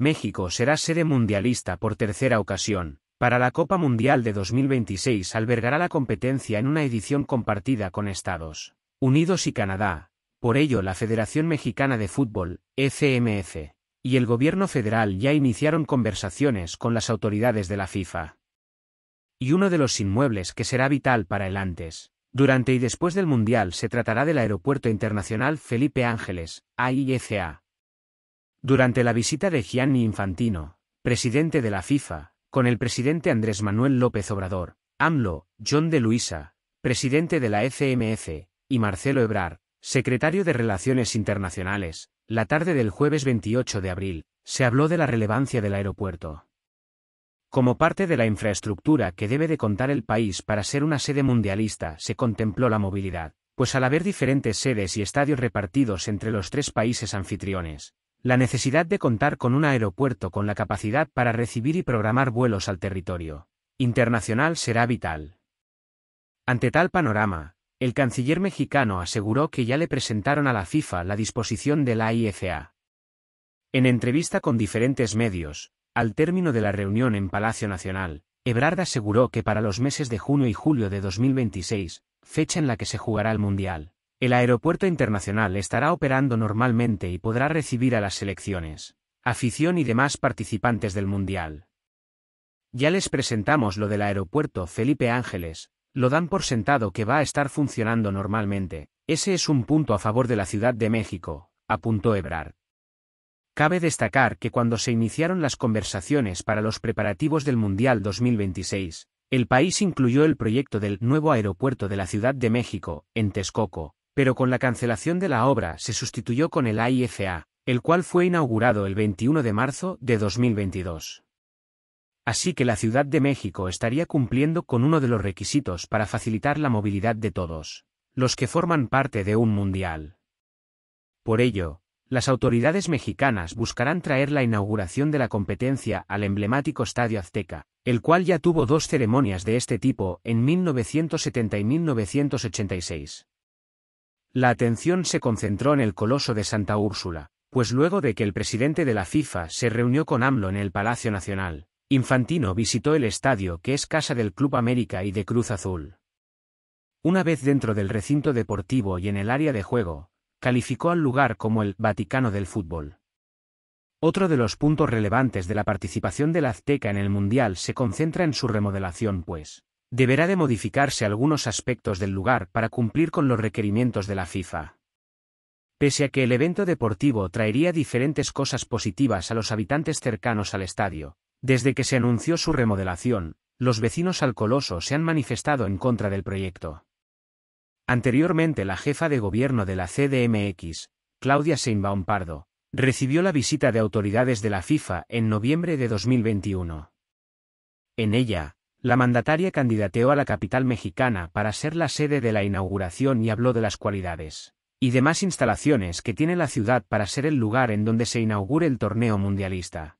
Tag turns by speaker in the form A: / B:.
A: México será sede mundialista por tercera ocasión. Para la Copa Mundial de 2026 albergará la competencia en una edición compartida con Estados Unidos y Canadá. Por ello la Federación Mexicana de Fútbol, FMF, y el gobierno federal ya iniciaron conversaciones con las autoridades de la FIFA. Y uno de los inmuebles que será vital para el antes, durante y después del Mundial se tratará del Aeropuerto Internacional Felipe Ángeles, AIFA, durante la visita de Gianni Infantino, presidente de la FIFA, con el presidente Andrés Manuel López Obrador, AMLO, John de Luisa, presidente de la FMF, y Marcelo Ebrar, secretario de Relaciones Internacionales, la tarde del jueves 28 de abril, se habló de la relevancia del aeropuerto. Como parte de la infraestructura que debe de contar el país para ser una sede mundialista, se contempló la movilidad, pues al haber diferentes sedes y estadios repartidos entre los tres países anfitriones, la necesidad de contar con un aeropuerto con la capacidad para recibir y programar vuelos al territorio internacional será vital. Ante tal panorama, el canciller mexicano aseguró que ya le presentaron a la FIFA la disposición de la IFA. En entrevista con diferentes medios, al término de la reunión en Palacio Nacional, Ebrard aseguró que para los meses de junio y julio de 2026, fecha en la que se jugará el Mundial, el aeropuerto internacional estará operando normalmente y podrá recibir a las selecciones, afición y demás participantes del Mundial. Ya les presentamos lo del aeropuerto Felipe Ángeles, lo dan por sentado que va a estar funcionando normalmente, ese es un punto a favor de la Ciudad de México, apuntó Ebrard. Cabe destacar que cuando se iniciaron las conversaciones para los preparativos del Mundial 2026, el país incluyó el proyecto del nuevo aeropuerto de la Ciudad de México, en Texcoco, pero con la cancelación de la obra se sustituyó con el AIFA, el cual fue inaugurado el 21 de marzo de 2022. Así que la Ciudad de México estaría cumpliendo con uno de los requisitos para facilitar la movilidad de todos, los que forman parte de un mundial. Por ello, las autoridades mexicanas buscarán traer la inauguración de la competencia al emblemático Estadio Azteca, el cual ya tuvo dos ceremonias de este tipo en 1970 y 1986. La atención se concentró en el coloso de Santa Úrsula, pues luego de que el presidente de la FIFA se reunió con AMLO en el Palacio Nacional, Infantino visitó el estadio que es casa del Club América y de Cruz Azul. Una vez dentro del recinto deportivo y en el área de juego, calificó al lugar como el Vaticano del fútbol. Otro de los puntos relevantes de la participación del Azteca en el Mundial se concentra en su remodelación, pues, Deberá de modificarse algunos aspectos del lugar para cumplir con los requerimientos de la FIFA. Pese a que el evento deportivo traería diferentes cosas positivas a los habitantes cercanos al estadio, desde que se anunció su remodelación, los vecinos al coloso se han manifestado en contra del proyecto. Anteriormente la jefa de gobierno de la CDMX, Claudia Seinbaum Pardo, recibió la visita de autoridades de la FIFA en noviembre de 2021. En ella, la mandataria candidateó a la capital mexicana para ser la sede de la inauguración y habló de las cualidades y demás instalaciones que tiene la ciudad para ser el lugar en donde se inaugure el torneo mundialista.